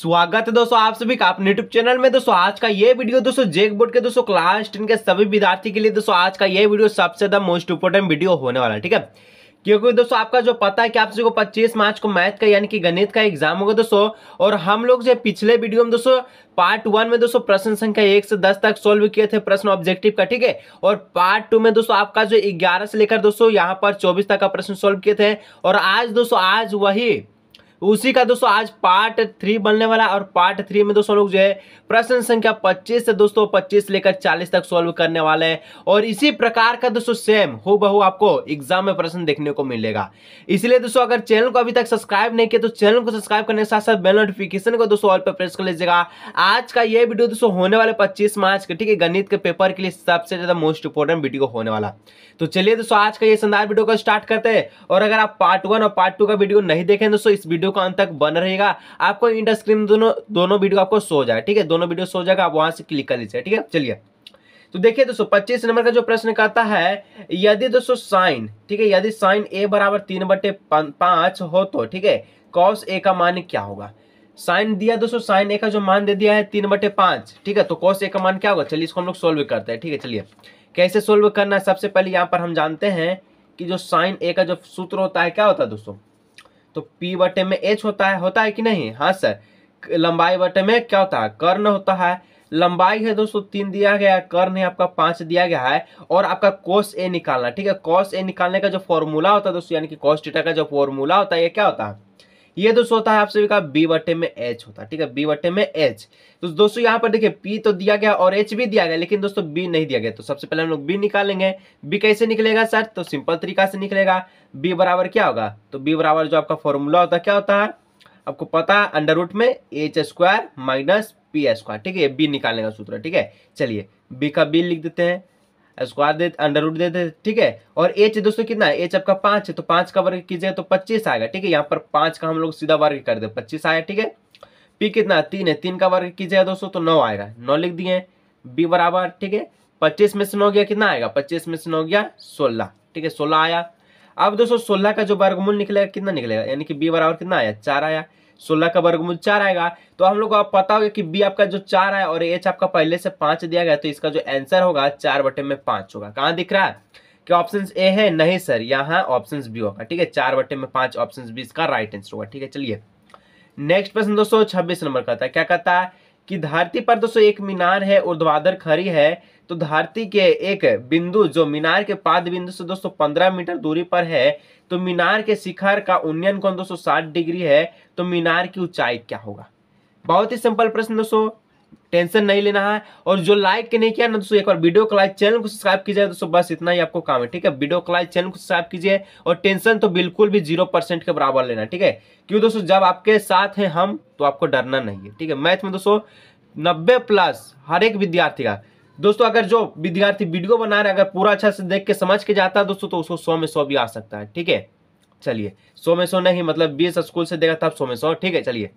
स्वागत है दोस्तों आप सभी का अपने यूट्यूब चैनल में दोस्तों आज का ये वीडियो दोस्तों जेक बोर्ड के दोस्तों क्लास टेन के सभी विद्यार्थी के लिए दोस्तों आज का ये वीडियो सबसे ज्यादा मोस्ट इंपोर्टेंट वीडियो होने वाला है ठीक है क्योंकि दोस्तों आपका जो पता है कि आप सभी को 25 मार्च को मैथ का यानी कि गणित का एग्जाम होगा दोस्तों और हम लोग जो पिछले वीडियो में दोस्तों पार्ट वन में दोस्तों प्रश्न संख्या एक से दस तक सोल्व किए थे प्रश्न ऑब्जेक्टिव का ठीक है और पार्ट टू में दोस्तों आपका जो ग्यारह से लेकर दोस्तों यहाँ पर चौबीस तक का प्रश्न सोल्व किए थे और आज दोस्तों आज वही उसी का दोस्तों आज पार्ट थ्री बनने वाला और पार्ट थ्री में दोस्तों लोग जो है प्रश्न संख्या पच्चीस से दोस्तों पच्चीस लेकर चालीस तक सॉल्व करने वाले हैं और इसी प्रकार का दोस्तों सेम हो बहु आपको एग्जाम में प्रश्न देखने को मिलेगा इसलिए दोस्तों अगर चैनल को अभी तक सब्सक्राइब नहीं किया तो चैनल को सब्सक्राइब करने के साथ साथ बेल नोटिफिकेशन को दोस्तों ऑल पर प्रेस कर लीजिएगा आज का ये वीडियो दोस्तों होने वाले पच्चीस मार्च के ठीक है गणित के पेपर के लिए सबसे ज्यादा मोस्ट इंपोर्टेंट वीडियो होने वाला तो चलिए दोस्तों आज का ये शानदार वीडियो को स्टार्ट करते हैं और अगर आप पार्ट वन और पार्ट टू का वीडियो नहीं देखें दोस्तों इस वीडियो वीडियो को अंत तक बना रहेगा आपको इंटर स्क्रीन दोनों दोनों वीडियो आपको सो जाए ठीक है दोनों वीडियो सो जाएगा आप वहां से क्लिक कर लीजिए ठीक है चलिए तो देखिए दोस्तों पच्चीस नंबर का जो प्रश्न कहता है यदि दोस्तों साइन ठीक है यदि साइन ए बराबर तीन बटे पाँच हो तो ठीक है कॉस ए का मान क्या होगा साइन दिया दोस्तों साइन ए का जो मान दे दिया है तीन बटे पांच ठीक है तो कॉस ए का मान क्या होगा चलिए इसको हम लोग सोल्व करते हैं ठीक है चलिए कैसे सोल्व करना है सबसे पहले यहाँ पर हम जानते हैं कि जो साइन ए का जो सूत्र होता है क्या होता है दोस्तों तो पी बटे में एच होता है होता है कि नहीं हाँ सर लंबाई बटे में क्या होता है कर्ण होता है लंबाई है दोस्तों तीन दिया गया है कर्ण है आपका पाँच दिया गया है और आपका कोस ए निकालना ठीक है कोस ए निकालने का जो फॉर्मूला होता है दोस्तों यानी कि कॉस टीटा का जो फॉर्मूला होता है ये क्या होता है ये दोस्तों होता है आप सभी का बी वटे में एच होता है ठीक है बी वटे में एच तो दोस्तों यहाँ पर देखिए पी तो दिया गया और एच भी दिया गया लेकिन दोस्तों बी नहीं दिया गया तो सबसे पहले हम लोग बी निकालेंगे बी कैसे निकलेगा सर तो सिंपल तरीका से निकलेगा बी बराबर क्या होगा तो बी बराबर जो आपका फॉर्मूला होता है क्या होता है आपको पता है अंडर रूट में H square minus P square ठीक है बी निकालने का सूत्र ठीक है चलिए बी का बी लिख देते हैं स्क्वायर दे अंडर रूट दे देते ठीक है और एच दोस्तों कितना है एच आपका पांच है तो पांच का वर्ग कीजिए तो पच्चीस आएगा ठीक है यहाँ पर पांच का हम लोग सीधा वर्ग कर दे पच्चीस आया ठीक है पी कितना तीन है तीन का वर्ग कीजिए दोस्तों तो नौ आएगा नौ लिख दिए बी बराबर ठीक है पच्चीस में से नौ गया कितना आएगा पच्चीस में से नौ गया सोलह ठीक है सोलह आया अब दोस्तों सोलह का जो वर्गमूल निकलेगा कितना निकलेगा यानी कि बी बराबर कितना आया चार आया सोलह का वर्गमूल चार आएगा तो हम लोग को आप पता होगा कि बी आपका जो चार है और एच आपका पहले से पांच दिया गया तो इसका जो आंसर होगा चार बटे में पांच होगा कहाँ दिख रहा है कि ऑप्शन ए है नहीं सर यहाँ ऑप्शन बी होगा ठीक है चार बटे में पांच ऑप्शन बी इसका राइट आंसर होगा ठीक है चलिए नेक्स्ट प्रश्न दोस्तों छब्बीस नंबर का था क्या कहता है कि धरती पर दोस्तों एक मीनार है उर्ध्वाधर खड़ी है तो धरती के एक बिंदु जो मीनार के पाद बिंदु से दोस्तों पंद्रह मीटर दूरी पर है तो मीनार के शिखर का उन्नयन कौन दोस्तों साठ डिग्री है तो मीनार की ऊंचाई क्या होगा बहुत ही सिंपल प्रश्न दोस्तों टेंशन नहीं लेना है और जो लाइक नहीं किया ना दोस्तों एक बार वीडियो को लाइक चैनल को सब्सक्राइब कीजिए दोस्तों बस इतना ही आपको काम है ठीक है वीडियो को लाइक चैनल को सब्सक्राइब कीजिए और टेंशन तो बिल्कुल भी जीरो परसेंट के बराबर लेना ठीक है क्यों दोस्तों जब आपके साथ हैं हम तो आपको डरना नहीं है ठीक है मैथ में दोस्तों नब्बे प्लस हर एक विद्यार्थी का दोस्तों अगर जो विद्यार्थी वीडियो बना रहे अगर पूरा अच्छा से देख के समझ के जाता है दोस्तों तो उसको सौ में सौ भी आ सकता है ठीक है चलिए सौ में सौ नहीं मतलब बीस स्कूल से देखा था सौ में सौ ठीक है चलिए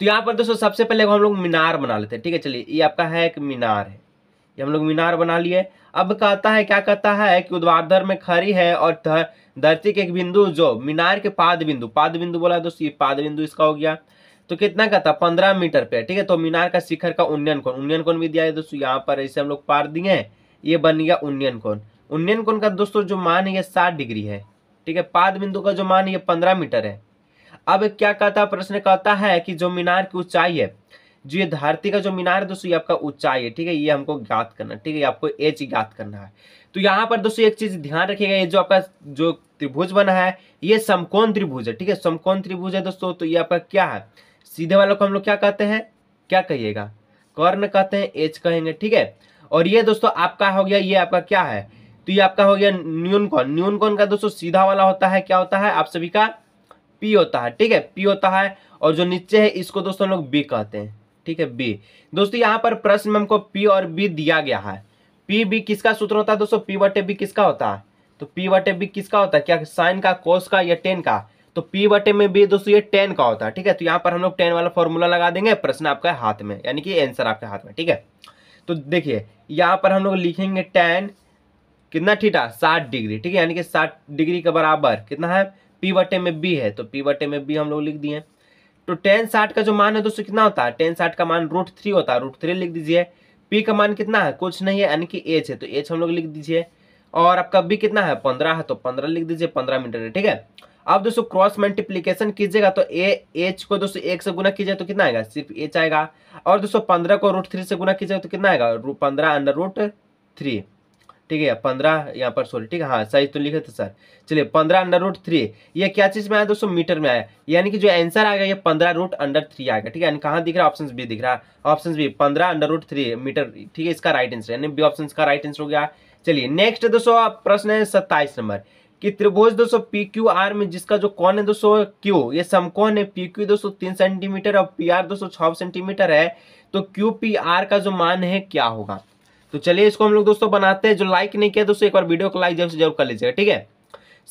तो यहाँ पर दोस्तों सबसे पहले हम लोग मीनार बना लेते हैं ठीक है चलिए ये आपका है एक मीनार है ये हम लोग मीनार बना लिए अब कहता है क्या कहता है कि उद्वाधर में खड़ी है और धरती के एक बिंदु जो मीनार के पाद बिंदु पाद बिंदु बोला दोस्तों ये पाद बिंदु इसका हो गया तो कितना कहता है पंद्रह मीटर पे ठीक है तो मीनार का शिखर का उन्नयन कौन उन्नयन कौन भी दिया है दोस्तों यहाँ पर इसे हम लोग पार दिए ये बन गया उन्नयन कौन उन्नयन कौन का दोस्तों जो मान है ये सात डिग्री है ठीक है पाद बिंदु का जो मान ये पंद्रह मीटर है अब क्या कहता है प्रश्न कहता है कि जो मीनार की ऊंचाई है जो ये धरती का जो मीनार है दोस्तों ये आपका ऊंचाई है ठीक है ये हमको ज्ञात करना है ठीक है ये आपको ज्ञात करना है तो यहाँ पर दोस्तों एक चीज ध्यान रखिएगा ये जो आपका जो त्रिभुज बना है ये समकोण त्रिभुज है ठीक है समकोण त्रिभुज है दोस्तों तो ये आपका क्या है सीधे वालों को हम लोग क्या कहते हैं क्या कहिएगा कर्ण कहते हैं एच कहेंगे ठीक है और ये दोस्तों आपका हो गया ये आपका क्या है तो ये आपका हो गया न्यून कौन न्यून कौन का दोस्तों सीधा वाला होता है क्या होता है आप सभी का पी होता है ठीक है पी होता है और जो नीचे है इसको दोस्तों लोग बी कहते हैं ठीक है बी दोस्तों यहाँ पर प्रश्न में हमको पी और बी दिया गया है पी बी किसका सूत्र होता है दोस्तों पी वटे बी किसका होता है तो पी वटे बी किसका होता है क्या साइन का कोस का या टेन का तो पी वटे में बी दोस्तों ये टेन का होता है ठीक है तो यहाँ पर हम लोग टेन वाला फॉर्मूला लगा देंगे प्रश्न आपका हाथ में यानी कि आंसर आपके हाथ में ठीक है तो देखिए यहाँ पर हम लोग लिखेंगे टेन कितना ठीठा साठ डिग्री ठीक है यानी कि साठ डिग्री के बराबर कितना है पी बटे में बी है तो पी बटे में बी हम लोग लिख दिए तो टेन साठ का जो मान है दोस्तों कितना होता है टेन साठ का मान रूट थ्री होता है रूट थ्री लिख दीजिए पी का मान कितना है कुछ नहीं है यानी कि एच है तो एच हम लोग लिख दीजिए और आपका बी कितना है पंद्रह है तो पंद्रह लिख दीजिए पंद्रह मीटर है ठीक है अब दोस्तों क्रॉस मल्टीप्लीकेशन कीजिएगा तो ए एच को दोस्तों एक से गुना कीजिए तो कितना आएगा सिर्फ एच आएगा और दोस्तों पंद्रह को रूट थ्री से गुना कीजिएगा तो कितना आएगा पंद्रह अंडर रूट थ्री ठीक है पंद्रह यहाँ पर सोलह ठीक है हाँ सही तो लिखे थे सर चलिए पंद्रह अंडर रूट थ्री ये क्या चीज़ में आया दोस्तों मीटर में आया यानी कि जो आंसर आएगा ये पंद्रह रूट अंडर थ्री आएगा ठीक है कहाँ दिख रहा है ऑप्शन बी दिख रहा है ऑप्शन भी पंद्रह अंडर रूट थ्री मीटर ठीक है इसका राइट आंसर यानी बी ऑप्शन का राइट आंसर हो गया चलिए नेक्स्ट दोस्तों प्रश्न है सत्ताईस नंबर कि त्रिभुज दोस्तों पी क्यू आर में जिसका जो कौन है दोस्तों क्यू ये समकोन है पी क्यू दोस्तों तीन सेंटीमीटर और पी आर दोस्तों छः सेंटीमीटर है तो क्यू पी आर का जो मान है क्या होगा तो चलिए इसको हम लोग दोस्तों बनाते हैं जो लाइक नहीं किया दोस्तों एक बार वीडियो को लाइक जरूर से जरूर कर लीजिएगा ठीक है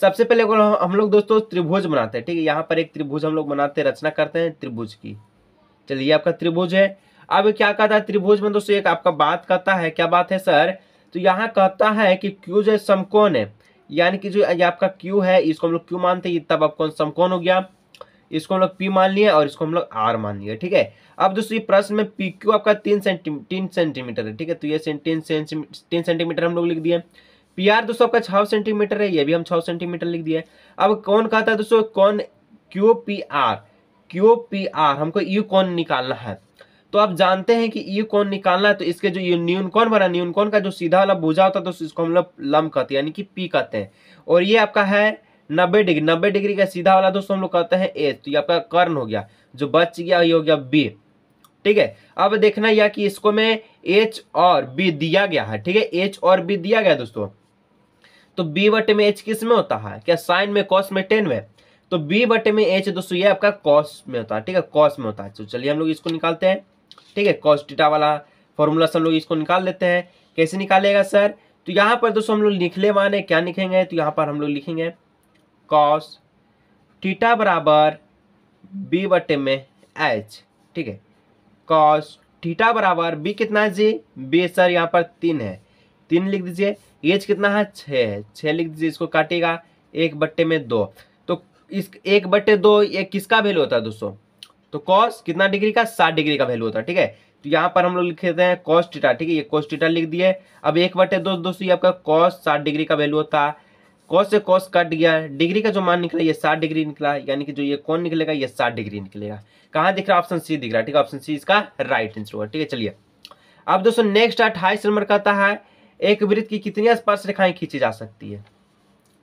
सबसे पहले हम लोग दोस्तों त्रिभुज बनाते हैं ठीक है यहाँ पर एक त्रिभुज हम लोग बनाते हैं रचना करते हैं त्रिभुज की चलिए आपका त्रिभुज है अब क्या कहता है त्रिभुज में दोस्तों एक आपका बात कहता है क्या बात है सर तो यहाँ कहता है कि क्यू जो समकोन है यानी कि जो आपका क्यू है इसको हम लोग क्यू मानते हैं तब आपको समकोन हो गया इसको हम लोग पी मान लिए और इसको हम लोग आर मान लिए ठीक है अब दोस्तों ये प्रश्न में पी क्यू आपका तीन सेंटीमी तीन सेंटीमीटर है ठीक है तो ये तीन सेंटीमीटर हम लोग लिख दिए पी आर दोस्तों आपका छः सेंटीमीटर है ये भी हम छः सेंटीमीटर लिख दिए अब कौन कहता है दोस्तों कौन Q P R Q P R हमको यू कौन निकालना है तो आप जानते हैं कि यू कौन निकालना है तो इसके जो न्यून कौन बना न्यून कौन का जो सीधा वाला भुजा होता है तो इसको हम लोग लम कहते हैं यानी कि पी कहते हैं और ये आपका है नब्बे डिग्री नब्बे डिग्री का सीधा वाला दोस्तों हम लोग कहते हैं एच तो ये आपका कर्ण हो गया जो बच गया ये हो गया बी ठीक है अब देखना यह कि इसको में एच और बी दिया गया है ठीक है एच और बी दिया गया दोस्तों तो बी बटे में एच किस में होता है क्या साइन में कॉस में टेन में तो बी बटे में एच दोस्तों ये आपका कॉस में होता है ठीक है कॉस में होता है तो चलिए हम लोग इसको निकालते हैं ठीक है कॉस टीटा वाला फॉर्मूला से हम लोग इसको निकाल लेते हैं कैसे निकालेगा सर तो यहाँ पर दोस्तों हम लोग ले माने क्या लिखेंगे तो यहाँ पर हम लोग लिखेंगे कॉस टीटा बराबर बी बटे में एच ठीक है कॉस टीटा बराबर बी कितना है जी बी सर यहाँ पर तीन है तीन लिख दीजिए एच कितना है छः है छः लिख दीजिए इसको काटेगा एक बट्टे में दो तो इस एक बट्टे दो ये किसका वैल्यू होता है दोस्तों तो कॉस कितना डिग्री का साठ डिग्री का वैल्यू होता है ठीक है तो यहाँ पर हम लोग लिख देते हैं कॉस टीटा ठीक है ये कॉस टीटा लिख दिए अब एक बटे दो दोस्तों ये आपका कॉस साठ डिग्री का वैल्यू होता है कॉस से कॉस कट गया डिग्री का जो मान निकला ये साठ डिग्री निकला यानी कि जो ये कौन निकलेगा ये साठ डिग्री निकलेगा कहाँ दिख रहा है ऑप्शन सी दिख रहा है ठीक है ऑप्शन सी इसका राइट आंसर होगा ठीक है चलिए अब दोस्तों नेक्स्ट अट्ठाईस नंबर कहता है एक वृत्त की कितनी स्पर्श रेखाएं खींची जा सकती है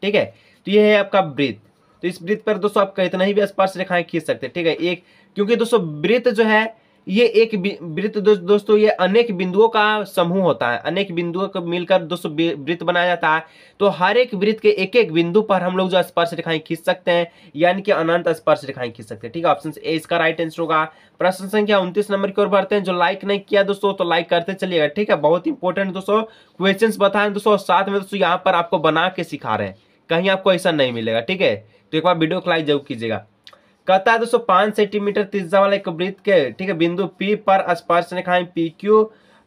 ठीक है तो ये है आपका वृत्त तो इस वृत्त पर दोस्तों आप इतना ही तो भी स्पर्श रेखाएं खींच सकते हैं ठीक है एक क्योंकि दोस्तों वृत्त जो है ये एक वृत्त दो, दोस्तों ये अनेक बिंदुओं का समूह होता है अनेक बिंदुओं को मिलकर दोस्तों वृत्त बनाया जाता है तो हर एक वृत्त के एक एक बिंदु पर हम लोग जो स्पर्श रेखाएं खींच सकते हैं यानी कि अनंत स्पर्श रेखाएं खींच सकते हैं ठीक है ऑप्शन ए इसका राइट आंसर होगा प्रश्न संख्या उन्तीस नंबर की ओर बढ़ते हैं जो लाइक नहीं किया दोस्तों तो लाइक करते चलिएगा ठीक है बहुत इंपॉर्टेंट दोस्तों क्वेश्चन बताए दोस्तों साथ में दोस्तों यहाँ पर आपको बना के सिखा रहे हैं कहीं आपको ऐसा नहीं मिलेगा ठीक है तो एक बार वीडियो को लाइक जरूर कीजिएगा कहता है दोस्तों पांच सेंटीमीटर तिजा वाला एक वृत्त के ठीक है बिंदु पी पर स्पर्श रेखा पी क्यू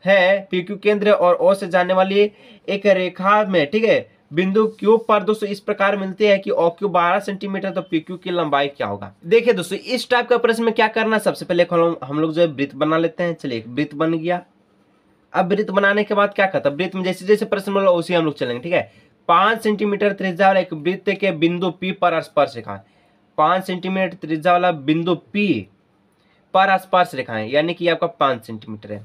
है पी क्यू केंद्र और ओ से जाने वाली एक रेखा में ठीक है बिंदु क्यू पर दोस्तों इस प्रकार मिलती है कि ओ क्यू बारह सेंटीमीटर तो पी क्यू की लंबाई क्या होगा देखिए दोस्तों इस टाइप का प्रश्न में क्या करना सबसे पहले हम लोग जो है वृत्त बना लेते हैं चलिए वृत्त बन गया अब वृत्त बनाने के बाद क्या करता है वृत्त में जैसे जैसे प्रश्न बोला उसी हम लोग चलेंगे ठीक है पांच सेंटीमीटर त्रिज्या वाले एक वृत्त के बिंदु पी पर स्पर्श रेखा पाँच सेंटीमीटर त्रिज्या वाला बिंदु पी पर स्पर्श रेखाएं यानी कि आपका पाँच सेंटीमीटर है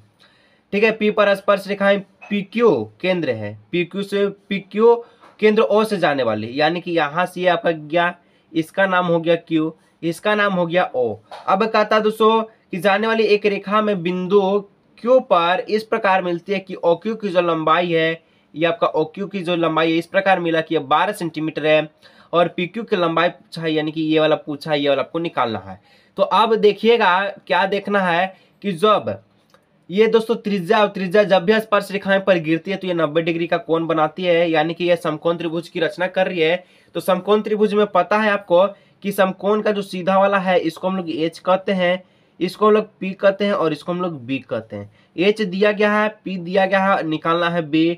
ठीक है पी पर स्पर्श रेखाएं पी क्यू केंद्र है पी क्यू से पी क्यू केंद्र ओ से जाने वाली यानी कि यहाँ से आपका गया इसका नाम हो गया क्यू इसका नाम हो गया ओ अब कहता दोस्तों कि जाने वाली एक रेखा में बिंदु क्यू पर इस प्रकार मिलती है कि ओ क्यू की जो लंबाई है ये आपका ओ क्यू की जो लंबाई है इस प्रकार मिला कि यह बारह सेंटीमीटर है और पी क्यू की लंबाई पूछा है यानी कि ये वाला पूछा है ये वाला आपको निकालना है तो अब देखिएगा क्या देखना है कि जब ये दोस्तों त्रिज्या और त्रिज्या जब भी स्पर्श रेखाएं पर गिरती है तो ये 90 डिग्री का कोण बनाती है यानी कि ये समकोण त्रिभुज की रचना कर रही है तो समकोण त्रिभुज में पता है आपको कि समकोण का जो सीधा वाला है इसको हम लोग एच कहते हैं इसको हम लोग पी कहते हैं और इसको हम लोग बी कहते हैं एच दिया गया है पी दिया गया है निकालना है बी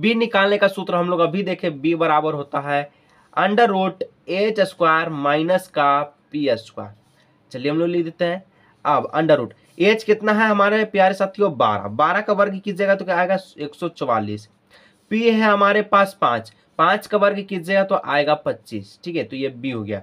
बी निकालने का सूत्र हम लोग अभी देखे बी बराबर होता है under root H square minus का पी स्क्वायर चलिए हम लोग लिख देते हैं अब अंडर रूट एच कितना है हमारे प्यारे साथियों बारह बारह का वर्ग कीजिएगा तो क्या आएगा एक सौ चौवालीस पी है हमारे पास पाँच पाँच का वर्ग कीजिएगा तो आएगा पच्चीस ठीक है तो ये बी हो गया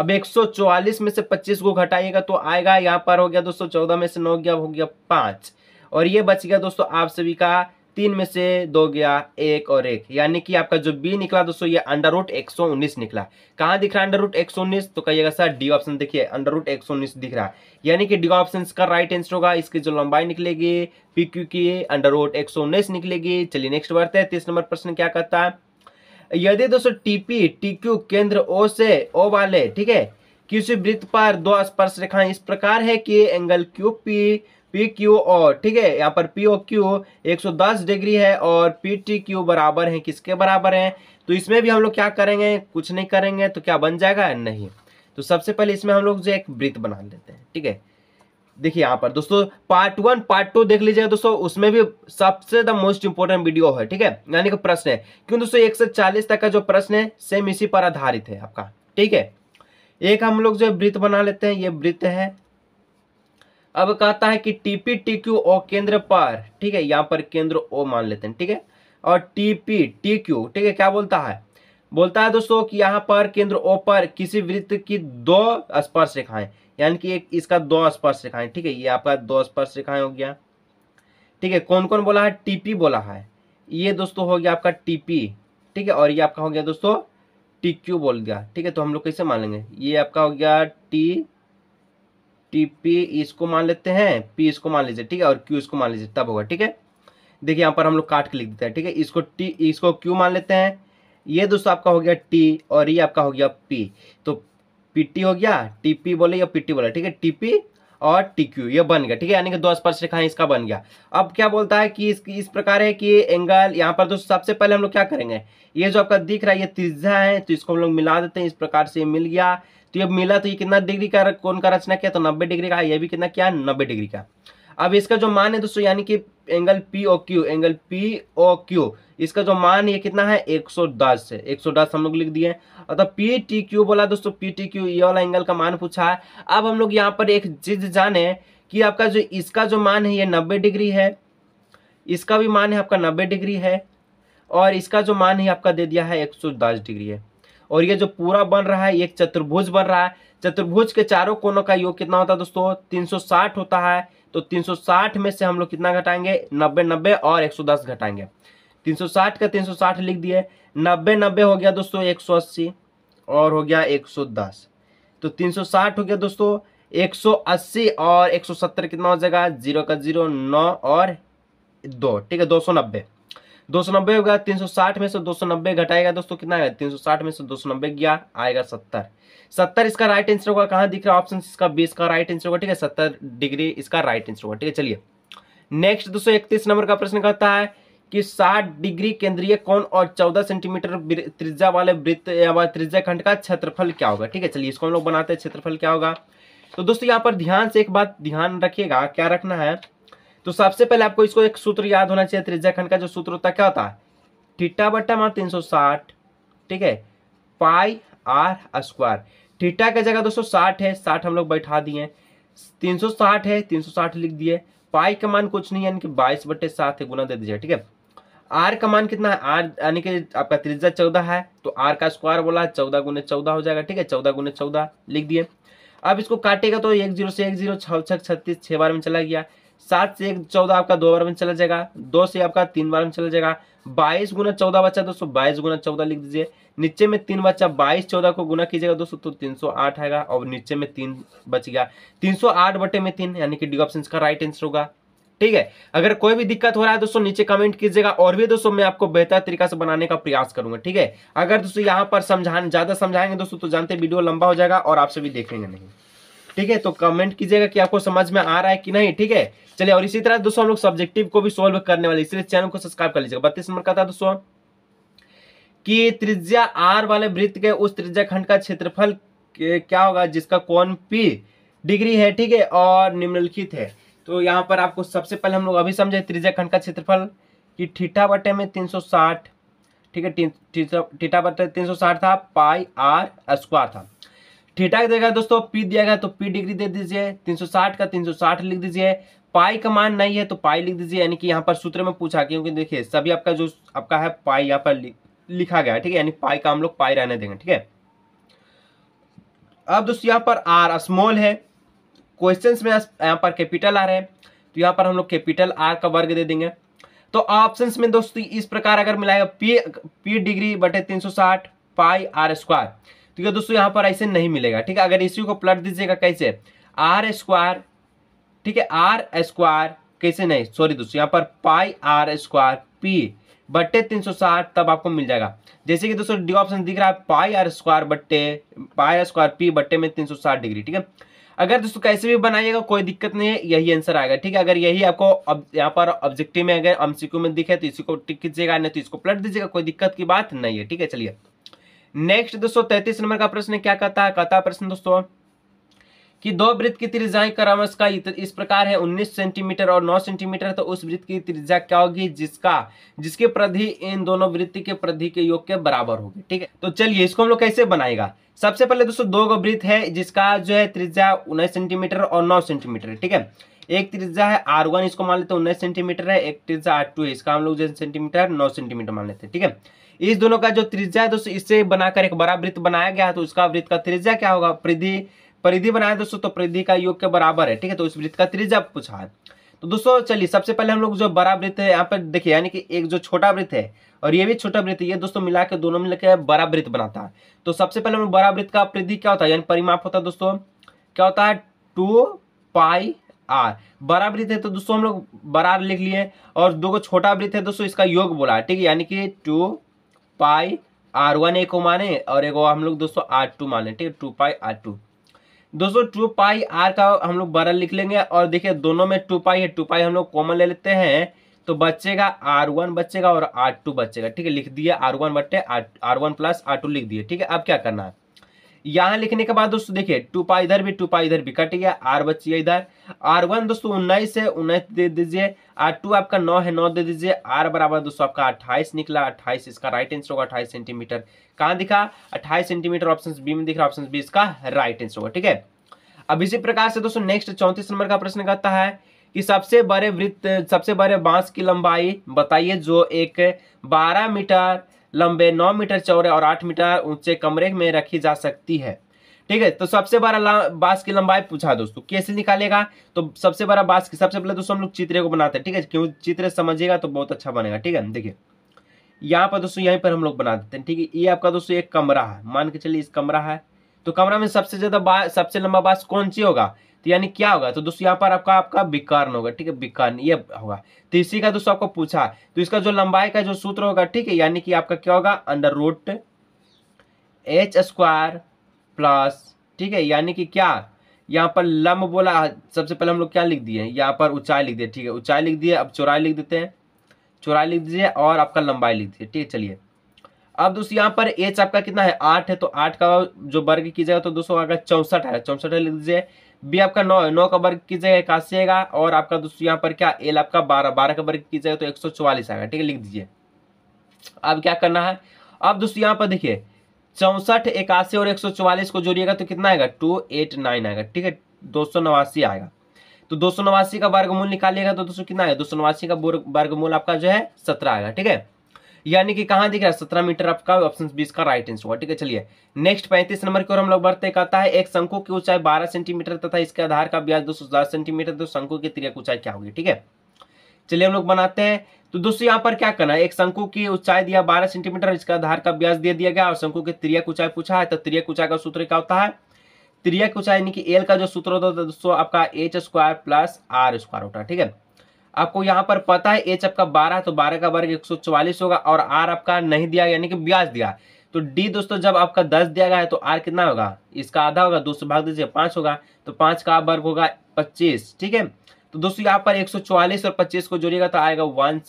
अब एक सौ चौवालीस में से पच्चीस को घटाइएगा तो आएगा यहाँ पर हो गया दोस्तों चौदह में से नौ गया हो गया पाँच और ये बच गया दोस्तों आप सभी का तीन में से दो गया एक और एक यानी कि आपका जो बी निकला दोस्तों ये अंडर रूट एक सौ उन्नीस निकला कहाँ दिख रहा है अंडर रूट एक सौ उन्नीस तो कहिएगा सर डी ऑप्शन देखिए अंडर रूट एक सौ उन्नीस दिख रहा है यानी कि डी ऑप्शन का राइट आंसर होगा इसकी जो लंबाई निकलेगी पी क्यू की अंडर रूट एक सौ उन्नीस निकलेगी चलिए नेक्स्ट बढ़ते हैं तीस नंबर प्रश्न क्या कहता है यदि दोस्तों टीपी टीक्यू केंद्र ओ से ओ वाले ठीक है किसी वृत्त पर दो स्पर्श रेखाएं इस प्रकार है कि angle Q P P Q और ठीक है यहाँ पर पी ओ क्यू एक सौ दस डिग्री है और पी टी क्यू बराबर है किसके बराबर है तो इसमें भी हम लोग क्या करेंगे कुछ नहीं करेंगे तो क्या बन जाएगा नहीं तो सबसे पहले इसमें हम लोग जो एक वृत्त बना लेते हैं ठीक है देखिए यहाँ पर दोस्तों पार्ट वन पार्ट टू देख लीजिएगा दोस्तों उसमें भी सबसे द मोस्ट इंपोर्टेंट वीडियो है ठीक है यानी कि प्रश्न है क्यों दोस्तों एक सौ चालीस तक का जो प्रश्न है सेम इसी पर आधारित है आपका ठीक है एक हम लोग जो वृत्त बना लेते हैं ये वृत्त है अब कहता है कि टीपी टी क्यू ओ केंद्र पर ठीक है यहाँ पर केंद्र ओ मान लेते हैं ठीक है और टीपी टी क्यू ठीक है क्या बोलता है बोलता है दोस्तों कि यहाँ पर केंद्र ओ पर किसी वृत्त की दो स्पर्श रेखाएं यानी कि एक इसका दो स्पर्श रेखाएं ठीक है ये आपका दो स्पर्श रेखाएं हो गया ठीक है कौन कौन बोला है टीपी बोला है ये दोस्तों हो गया आपका टीपी ठीक है और ये आपका हो गया दोस्तों टी क्यू बोल दिया ठीक है तो हम लोग कैसे मान लेंगे ये आपका हो गया टी टी पी इसको मान लेते हैं पी इसको मान लीजिए ठीक है और क्यू इसको मान लीजिए तब होगा ठीक है देखिए यहाँ पर हम लोग काट के लिख देते हैं ठीक है इसको टी इसको क्यू मान लेते हैं ये दोस्तों आपका हो गया टी और ये आपका हो गया पी तो पी टी हो गया टी पी बोले या पी टी बोला ठीक है टी पी और टी क्यू ये बन गया ठीक है यानी कि दो स्पर्श रेखाएं इसका बन गया अब क्या बोलता है कि इस, इस प्रकार है कि एंगल यहाँ पर दोस्तों सबसे पहले हम लोग क्या करेंगे ये जो आपका दिख रहा है ये त्रिज्या है तो इसको हम लोग मिला देते हैं इस प्रकार से मिल गया तो ये मिला तो ये कितना डिग्री का कौन का रचना किया तो नब्बे डिग्री का ये भी कितना किया नब्बे डिग्री का अब इसका जो मान है दोस्तों यानी कि angle P O Q angle P O Q इसका जो मान ये कितना है 110 है 110 हम लोग लिख दिए अतः पी टी क्यू बोला दोस्तों पी टी क्यू ये वाला एंगल का मान पूछा है अब हम लोग यहाँ पर एक चीज जाने कि आपका जो इसका जो मान है ये 90 डिग्री है इसका भी मान है आपका 90 डिग्री है और इसका जो मान है आपका दे दिया है दस डिग्री है और ये जो पूरा बन रहा है एक चतुर्भुज बन रहा है चतुर्भुज के चारों कोनों का योग कितना होता है दोस्तों साठ होता है तो 360 में से हम लोग कितना घटाएंगे 90 90 और 110 घटाएंगे 360 का 360 लिख दिए 90 90 हो गया दोस्तों 180 और हो गया 110 तो 360 हो गया दोस्तों 180 और 170 कितना हो जाएगा जीरो का जीरो नौ और दो ठीक है दो सौ नब्बे दो सौ नब्बे होगा तीन सौ साठ में से दो सौ नब्बे घटाएगा दोस्तों कितना आएगा तीन सौ साठ में से दो सौ नब्बे गया आएगा सत्तर सत्तर इसका राइट आंसर होगा कहाँ दिख रहा है ऑप्शन इसका बीस का राइट आंसर होगा ठीक है सत्तर डिग्री इसका राइट आंसर होगा ठीक है चलिए नेक्स्ट दोस्तों इकतीस नंबर का प्रश्न कहता है कि साठ डिग्री केंद्रीय कोण और चौदह सेंटीमीटर त्रिज्या वाले वृत्त त्रिज्या खंड का क्षेत्रफल क्या होगा ठीक है चलिए इसको हम लोग बनाते हैं क्षेत्रफल क्या होगा तो दोस्तों यहाँ पर ध्यान से एक बात ध्यान रखिएगा क्या रखना है तो सबसे पहले आपको इसको एक सूत्र याद होना चाहिए त्रिज्या खंड का जो सूत्र होता है क्या होता है ठीटा बट्टा मान तीन सौ साठ ठीक है पाई आर स्क्वायर ठीटा का जगह दोस्तों साठ है साठ हम लोग बैठा दिए तीन सौ साठ है तीन सौ साठ लिख दिए पाई का मान कुछ नहीं है यानी कि बाईस बट्टे सात है गुना दे दीजिए ठीक है आर का मान कितना है आर यानी कि आपका त्रिज्या चौदह है तो आर का स्क्वायर बोला है चौदह गुने चौदह हो जाएगा ठीक है चौदह गुने चौदह लिख दिए अब इसको काटेगा तो एक जीरो से एक जीरो छः छः छत्तीस छः बार में चला गया सात से एक चौदह आपका दो बार में चला जाएगा दो से आपका तीन बार में चला जाएगा बाईस गुना चौदह बच्चा दोस्तों बाईस गुना चौदह लिख दीजिए नीचे में तीन बच्चा बाईस चौदह को गुना कीजिएगा दोस्तों तो तीन सौ आठ आएगा और नीचे में तीन बच गया तीन सौ आठ बटे में तीन यानी कि डी ऑप्शन का राइट आंसर होगा ठीक है अगर कोई भी दिक्कत हो रहा है दोस्तों नीचे कमेंट कीजिएगा और भी दोस्तों मैं आपको बेहतर तरीका से बनाने का प्रयास करूंगा ठीक है अगर दोस्तों यहाँ पर समझाने ज्यादा समझाएंगे दोस्तों तो जानते वीडियो लंबा हो जाएगा और आपसे भी देखेंगे नहीं ठीक है तो कमेंट कीजिएगा कि आपको समझ में आ रहा है कि नहीं ठीक है चलिए और इसी तरह दोस्तों हम लोग सब्जेक्टिव को भी सोल्व करने वाले इसलिए चैनल को सब्सक्राइब कर लीजिएगा बत्तीस नंबर का था दोस्तों कि त्रिज्या आर वाले वृत्त के उस त्रिज्या खंड का क्षेत्रफल क्या होगा जिसका कौन पी डिग्री है ठीक है और निम्नलिखित है तो यहाँ पर आपको सबसे पहले हम लोग अभी समझे त्रिज्या खंड का क्षेत्रफल कि ठीठा बटे में तीन सौ साठ ठीक है ठीठा बटे तीन सौ साठ था पाई आर स्क्वायर था थीटा देगा दोस्तों पी दिया गया तो पी डिग्री दे दीजिए 360 का 360 लिख दीजिए पाई का मान नहीं है तो पाई लिख दीजिए यानी कि यहाँ पर सूत्र में पूछा क्योंकि देखिए सभी आपका जो आपका है पाई यहाँ पर लिखा गया है ठीक है यानी पाई का हम लोग पाई रहने देंगे ठीक है अब दोस्तों यहाँ पर आर स्मॉल है क्वेश्चन में यहाँ पर कैपिटल आर है तो यहाँ पर हम लोग कैपिटल आर का वर्ग दे देंगे तो ऑप्शन में दोस्तों इस प्रकार अगर मिलाएगा पी पी डिग्री बटे तीन सौ साठ पाई आर स्क्वायर ठीक है दोस्तों यहाँ पर ऐसे नहीं मिलेगा ठीक है अगर इसी को प्लट दीजिएगा कैसे आर स्क्वायर ठीक है आर स्क्वायर कैसे नहीं सॉरी दोस्तों यहाँ पर पाई आर स्क्वायर पी बट्टे तीन सौ साठ तब आपको मिल जाएगा जैसे कि दोस्तों डी ऑप्शन दिख रहा है पाई आर स्क्वायर बट्टे पाई आर स्क्वायर पी बट्टे में तीन सौ साठ डिग्री ठीक है अगर दोस्तों कैसे भी बनाइएगा कोई दिक्कत नहीं है यही आंसर आएगा ठीक है अगर यही आपको अब यहाँ पर ऑब्जेक्टिव में अगर एमसीक्यू में दिखे तो इसी को टिक कीजिएगा नहीं तो इसको प्लट दीजिएगा कोई दिक्कत की बात नहीं है ठीक है चलिए नेक्स्ट दोस्तों तैतीस नंबर का प्रश्न क्या कहता है कहता प्रश्न दोस्तों कि दो वृत्त की त्रिज्याएं क्रमश का इस प्रकार है 19 सेंटीमीटर और 9 सेंटीमीटर तो उस वृत्त की त्रिज्या क्या होगी जिसका जिसके प्रधि इन दोनों वृत्ति के प्रधि के योग के बराबर होगी ठीक है तो चलिए इसको हम लोग कैसे बनाएगा सबसे पहले दोस्तों दो वृत्त है जिसका जो है त्रिज्या उन्नीस सेंटीमीटर और नौ सेंटीमीटर ठीक है एक त्रिज्या है आर वन इसको मान लेते हैं उन्नीस सेंटीमीटर है एक त्रिज्या आर टू है इसका हम लोग जो सेंटीमीटर नौ सेंटीमीटर मान लेते हैं ठीक है इस दोनों का जो त्रिज्या है दोस्तों इससे बनाकर एक बड़ा वृत्त बनाया गया है तो उसका वृत्त का त्रिज्या क्या होगा परिधि परिधि बनाया दोस्तों तो परिधि का योग के बराबर है ठीक है तो उस वृत्त का त्रिज्या पूछा है तो दोस्तों चलिए सबसे पहले हम लोग जो बड़ा वृत्त है यहाँ पर देखिए यानी कि एक जो छोटा वृत्त है और ये भी छोटा वृत्त ये दोस्तों मिला के दोनों मिलकर बड़ा वृत्त बनाता है तो सबसे पहले हम बड़ा वृत्त का परिधि क्या होता है यानी परिमाप होता है दोस्तों क्या होता है टू पाई आर बड़ा वृत्त है तो दोस्तों हम लोग बड़ा लिख लिए और दो को छोटा वृत्त है दोस्तों इसका योग बोला है ठीक है यानी कि two pi R one A को माने और एक हम लोग दोस्तों आर टू माने ठीक है टू पाई आर टू दोस्तों टू पाई आर का हम लोग बड़ा लिख लेंगे और देखिए दोनों में टू पाई है टू पाई हम लोग कॉमन ले लेते हैं तो बचेगा आर वन बचेगा और आर टू बचेगा ठीक है लिख दिया आर वन बटे R one plus R two लिख दिए ठीक है अब क्या करना है यहां लिखने के बाद दोस्तों देखिए टू पा इधर भी टू पा इधर भी कट गया आर बची इधर आर वन दोस्तों उन्नीस है उन्नीस दे दीजिए आर टू आपका नौ है नौ दे दीजिए आर बराबर दोस्तों आपका अट्ठाईस निकला अट्ठाईस इसका राइट आंसर होगा अट्ठाईस सेंटीमीटर कहां दिखा अट्ठाईस सेंटीमीटर ऑप्शन बी में दिख रहा ऑप्शन बी इसका राइट आंसर होगा ठीक है अब इसी प्रकार से दोस्तों नेक्स्ट चौंतीस नंबर का प्रश्न कहता है कि सबसे बड़े वृत्त सबसे बड़े बांस की लंबाई बताइए जो एक 12 मीटर लंबे नौ मीटर चौड़े और आठ मीटर ऊंचे कमरे में रखी जा सकती है ठीक है तो सबसे बड़ा बांस की लंबाई पूछा दोस्तों कैसे निकालेगा तो सबसे बड़ा बांस की सबसे पहले दोस्तों हम लोग चित्रे को बनाते हैं ठीक है क्यों चित्र समझिएगा तो बहुत अच्छा बनेगा ठीक है देखिए यहाँ पर दोस्तों यहीं पर हम लोग बना देते हैं ठीक है ये आपका दोस्तों एक कमरा है मान के चलिए इस कमरा है तो कमरा में सबसे ज्यादा सबसे लंबा बांस कौन सी होगा तो यानी क्या होगा तो दोस्तों यहाँ पर आपका आपका विकर्ण होगा ठीक है विकर्ण ये होगा तो इसी का दोस्तों आपको पूछा तो इसका जो लंबाई का जो सूत्र होगा ठीक है यानी कि आपका क्या होगा under root H square plus ठीक है यानी कि क्या यहाँ पर लंब बोला सबसे पहले हम लोग क्या लिख दिए यहाँ पर ऊंचाई लिख दिए ठीक है ऊंचाई लिख दिए अब चौराई लिख देते हैं चौराई लिख दीजिए और आपका लंबाई लिख दीजिए ठीक है चलिए अब दोस्तों यहाँ पर एच आपका कितना है आठ है तो आठ का जो वर्ग कीजिएगा तो दोस्तों आपका चौंसठ है चौंसठ लिख दीजिए बी आपका नौ नौ का वर्ग कीजिएगा इक्यासी आएगा और आपका दोस्तों यहाँ पर क्या एल आपका बारह बारह का वर्ग कीजिएगा तो एक सौ चौवालीस आएगा ठीक है लिख दीजिए अब क्या करना है अब दोस्तों यहाँ पर देखिए चौंसठ इक्यासी और एक सौ चौवालीस को जोड़िएगा तो कितना आएगा टू एट नाइन आएगा ठीक है दो सौ नवासी आएगा तो दो सौ नवासी का वर्गमूल निकालिएगा तो दोस्तों कितना आएगा दो सौ नवासी का वर्गमूल आपका जो है सत्रह आएगा ठीक है यानी कि कहा दिख रहा है सत्रह मीटर आपका ऑप्शन बीस का राइट आंसर हुआ ठीक है चलिए नेक्स्ट पैंतीस नंबर की ओर हम लोग बढ़ते कहता है एक शंकु की ऊंचाई बारह सेंटीमीटर तथा इसके आधार का ब्याज दो सेंटीमीटर तो शंकु की त्रिया ऊंचाई क्या होगी ठीक है चलिए हम लोग बनाते हैं तो दोस्तों यहाँ पर क्या करना है एक शंकु की ऊंचाई दिया 12 सेंटीमीटर इसका आधार का ब्याज दे दिया गया और शंकु की त्रिया ऊंचाई पूछा है तो त्रिया ऊंचाई का सूत्र क्या होता है त्रिया ऊंचाई यानी कि एल का जो सूत्र होता है दोस्तों आपका H square plus R square होता है ठीक है आपको यहाँ पर पता है एच आपका बारह तो बारह का वर्ग एक होगा और आर आपका नहीं दिया यानी कि ब्याज दिया तो डी दोस्तों जब आपका दस दिया गया है तो आर कितना होगा इसका आधा होगा दो भाग दीजिए पांच होगा तो पांच का वर्ग होगा पच्चीस ठीक है तो दोस्तों यहाँ पर एक और पच्चीस को जोड़िएगा तो आएगा वन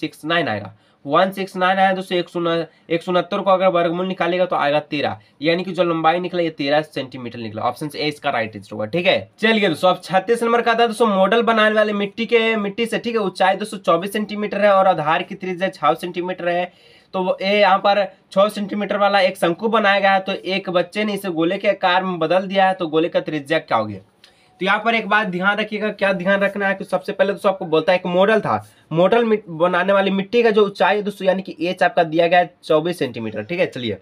आएगा वन सिक्स नाइन आया दोस्तों एक सौ एक सौ उनहत्तर को अगर वर्गमूल निकालेगा तो आएगा तेरह यानी कि जो लंबाई निकला ये तेरह सेंटीमीटर निकला ऑप्शन ए इसका राइट आंसर होगा ठीक है चलिए दोस्तों अब छत्तीस नंबर का था दोस्तों मॉडल बनाने वाले मिट्टी के मिट्टी से ठीक है ऊंचाई दोस्तों चौबीस सेंटीमीटर है और आधार की त्रिज छः सेंटीमीटर है तो ये यहाँ पर छः सेंटीमीटर वाला एक शंकु बनाया गया है तो एक बच्चे ने इसे गोले के आकार में बदल दिया है तो गोले का त्रिज्या क्या हो गया तो यहाँ पर एक बात ध्यान रखिएगा क्या ध्यान रखना है कि सबसे पहले तो आपको बोलता है एक मॉडल था मॉडल बनाने वाली मिट्टी का जो ऊंचाई है दोस्तों यानी कि एच आपका दिया गया है चौबीस सेंटीमीटर ठीक है चलिए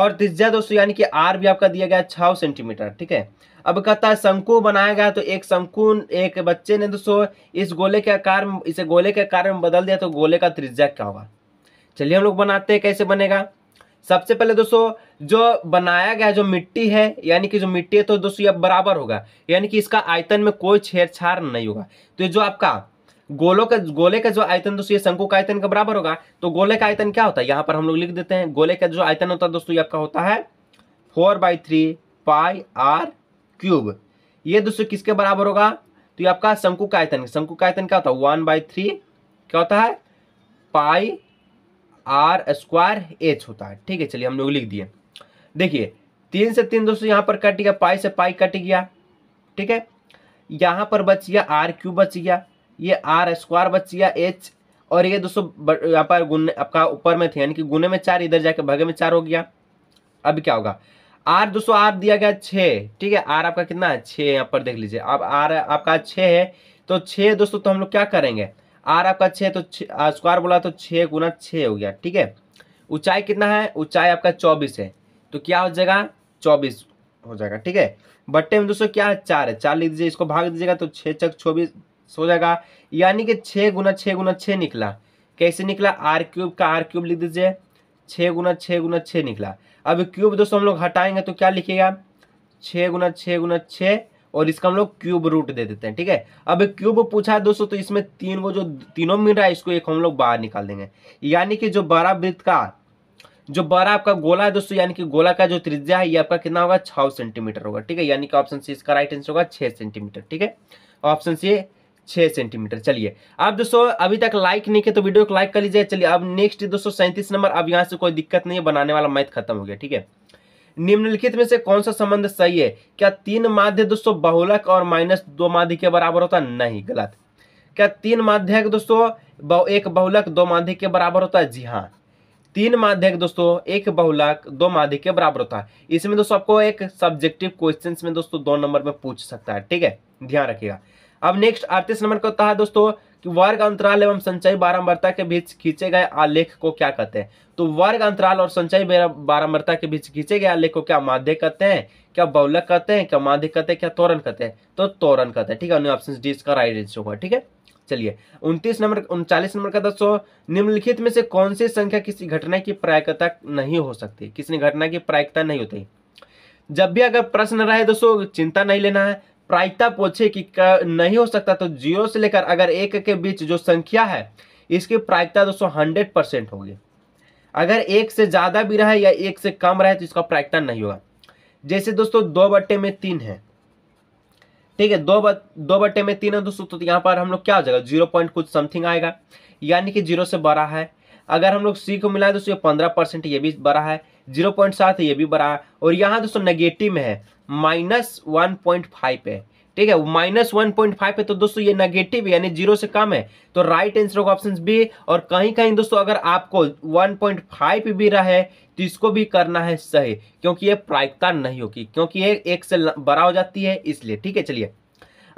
और तिजा दोस्तों यानी कि आर भी आपका दिया गया है छः सेंटीमीटर ठीक है अब कहता है शंकु बनाया गया तो एक शंकु एक बच्चे ने दोस्तों इस गोले के आकार में इसे गोले के आकार में बदल दिया तो गोले का त्रिज्या क्या होगा चलिए हम लोग बनाते हैं कैसे बनेगा सबसे पहले दोस्तों जो बनाया गया जो मिट्टी है यानी कि जो मिट्टी है तो दोस्तों यह बराबर होगा यानी कि इसका आयतन में कोई छेड़छाड़ नहीं होगा तो जो आपका गोलों का गोले का जो आयतन दोस्तों ये शंकु का आयतन का बराबर होगा तो गोले का आयतन क्या होता है यहाँ पर हम लोग लिख देते हैं गोले का जो आयतन होता है दोस्तों ये आपका होता है four by three pi R cube ये दोस्तों किसके बराबर होगा तो ये आपका शंकु का आयतन शंकु का आयतन क्या होता है वन बाई थ्री क्या होता है पाई आर स्क्वायर एच होता है ठीक है चलिए हम लोग लिख दिए देखिए तीन से तीन दोस्तों यहाँ पर कट गया पाई से पाई कट गया ठीक है यहाँ पर बच गया आर क्यू बच गया ये आर स्क्वायर बच गया एच और ये दोस्तों यहाँ पर गुने आपका ऊपर में थे यानी कि गुने में चार इधर जाके भगे में चार हो गया अब क्या होगा आर दोस्तों आर दिया गया छः ठीक है आर आपका कितना है छः यहाँ पर देख लीजिए अब आर आपका छः है तो छः दोस्तों तो हम लोग क्या करेंगे आर आपका छः तो स्क्वायर बोला तो छः गुना छः हो गया ठीक है ऊंचाई कितना है ऊंचाई आपका चौबीस है तो क्या हो जाएगा चौबीस हो जाएगा ठीक है बट्टे में दोस्तों क्या है चार है चार लिख दीजिए इसको भाग दीजिएगा तो छः चक चौबीस हो जाएगा यानी कि छः गुना छः गुना छः निकला कैसे निकला आर क्यूब का आर क्यूब लिख दीजिए छः गुना छः गुना छः निकला अब क्यूब दोस्तों हम लोग हटाएंगे तो क्या लिखिएगा छः गुना छः गुना छः और इसका हम लोग क्यूब रूट दे देते हैं ठीक है अब क्यूब पूछा है दोस्तों तो इसमें तीन वो जो तीनों मिल रहा है इसको एक हम लोग बाहर निकाल देंगे यानी कि जो बड़ा का जो बड़ा आपका गोला है दोस्तों यानी कि गोला का जो त्रिज्या है ये आपका कितना होगा छः सेंटीमीटर होगा ठीक है यानी कि ऑप्शन सी इसका राइट आंसर होगा छः सेंटीमीटर ठीक है ऑप्शन सी छः सेंटीमीटर चलिए अब दोस्तों अभी तक लाइक नहीं किया तो वीडियो को लाइक कर लीजिए चलिए अब नेक्स्ट दोस्तों सैंतीस नंबर अब यहाँ से कोई दिक्कत नहीं है बनाने वाला मैथ खत्म हो गया ठीक है निम्नलिखित में से कौन सा संबंध सही है क्या तीन माध्य दोस्तों बहुलक और माइनस दो माध्य के बराबर होता है नहीं गलत क्या तीन माध्यक दोस्तों एक बहुलक दो माध्य के बराबर होता है जी हाँ तीन माध्यक दोस्तों एक बहुलक दो माध्य के बराबर होता है इसमें दोस्तों आपको एक सब्जेक्टिव क्वेश्चन में दोस्तों दो नंबर में पूछ सकता है ठीक है ध्यान रखिएगा अब नेक्स्ट अड़तीस नंबर का होता है दोस्तों कि वर्ग अंतराल एवं संचयी बारंबारता के बीच खींचे गए आलेख को क्या कहते हैं तो वर्ग अंतराल और संचयी बारंबारता के बीच खींचे गए आलेख को क्या माध्य कहते हैं क्या बौलक कहते हैं क्या माध्य कहते हैं क्या तोरण कहते हैं तो तोरण कहते हैं ठीक है ऑप्शन डी इसका राइट आंसर होगा ठीक है चलिए उनतीस नंबर उनचालीस नंबर का दसो निम्नलिखित में से कौन सी संख्या किसी घटना की प्रायिकता नहीं हो सकती किसी घटना की प्रायिकता नहीं होती जब भी अगर प्रश्न रहे दोस्तों चिंता नहीं लेना है प्रायता पूछे कि नहीं हो सकता तो जीरो से लेकर अगर एक के बीच जो संख्या है इसकी प्रायता दोस्तों हंड्रेड परसेंट होगी अगर एक से ज़्यादा भी रहे या एक से कम रहे तो इसका प्रायता नहीं होगा जैसे दोस्तों दो बट्टे में तीन है ठीक है दो बट दो बट्टे में तीन है दोस्तों तो यहाँ पर हम लोग क्या हो जाएगा जीरो पॉइंट कुछ समथिंग आएगा यानी कि जीरो से बड़ा है अगर हम लोग सी को मिलाए दोस्तों ये पंद्रह परसेंट ये भी बड़ा है जीरो पॉइंट सात ये भी बड़ा है और यहाँ दोस्तों नेगेटिव में है माइनस वन पॉइंट फाइव है ठीक है माइनस वन पॉइंट फाइव है तो दोस्तों ये नेगेटिव यानी जीरो से कम है तो राइट आंसर होगा ऑप्शन बी और कहीं कहीं दोस्तों अगर आपको वन पॉइंट फाइव भी रहा है तो इसको भी करना है सही क्योंकि ये प्रायिकता नहीं होगी क्योंकि ये एक से बड़ा हो जाती है इसलिए ठीक है चलिए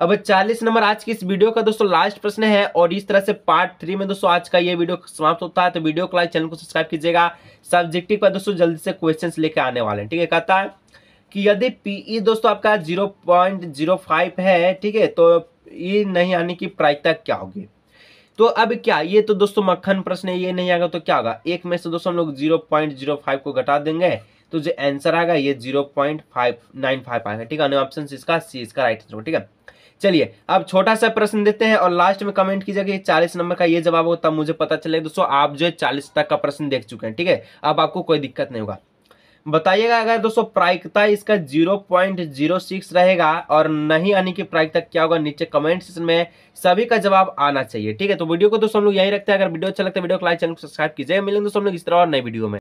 अब 40 नंबर आज की इस वीडियो का दोस्तों लास्ट प्रश्न है और इस तरह से पार्ट थ्री में दोस्तों आज का ये वीडियो समाप्त होता है तो वीडियो को लाइक चैनल को सब्सक्राइब कीजिएगा सब्जेक्टिव पर दोस्तों जल्दी से क्वेश्चंस लेके आने वाले हैं ठीक है कहता है कि यदि पी e दोस्तों आपका जीरो पॉइंट जीरो फाइव है ठीक है तो ये नहीं आने की प्रायिकता क्या होगी तो अब क्या ये तो दोस्तों मक्खन प्रश्न है ये नहीं आएगा तो क्या होगा एक में से दोस्तों हम लोग जीरो पॉइंट जीरो फाइव को घटा देंगे तो जो आंसर आएगा ये zero point five nine five आएगा ठीक है ऑप्शन इसका सी इसका राइट आंसर ठीक है चलिए अब छोटा सा प्रश्न देते हैं और लास्ट में कमेंट कीजिएगा चालीस नंबर का ये जवाब हो तब मुझे पता चलेगा दोस्तों आप जो है चालीस तक का प्रश्न देख चुके हैं ठीक है अब आपको कोई दिक्कत नहीं होगा बताइएगा अगर दोस्तों प्रायिकता इसका जीरो पॉइंट जीरो सिक्स रहेगा और नहीं आने की प्रायिकता क्या होगा नीचे कमेंट सेक्शन में सभी का जवाब आना चाहिए ठीक है तो वीडियो को दोस्तों हम लोग यही रखते हैं अगर वीडियो अच्छा लगता है वीडियो को लाइक चैनल सब्सक्राइब कीजिए मिलेंगे दोस्तों हम लोग इस तरह और नई वीडियो में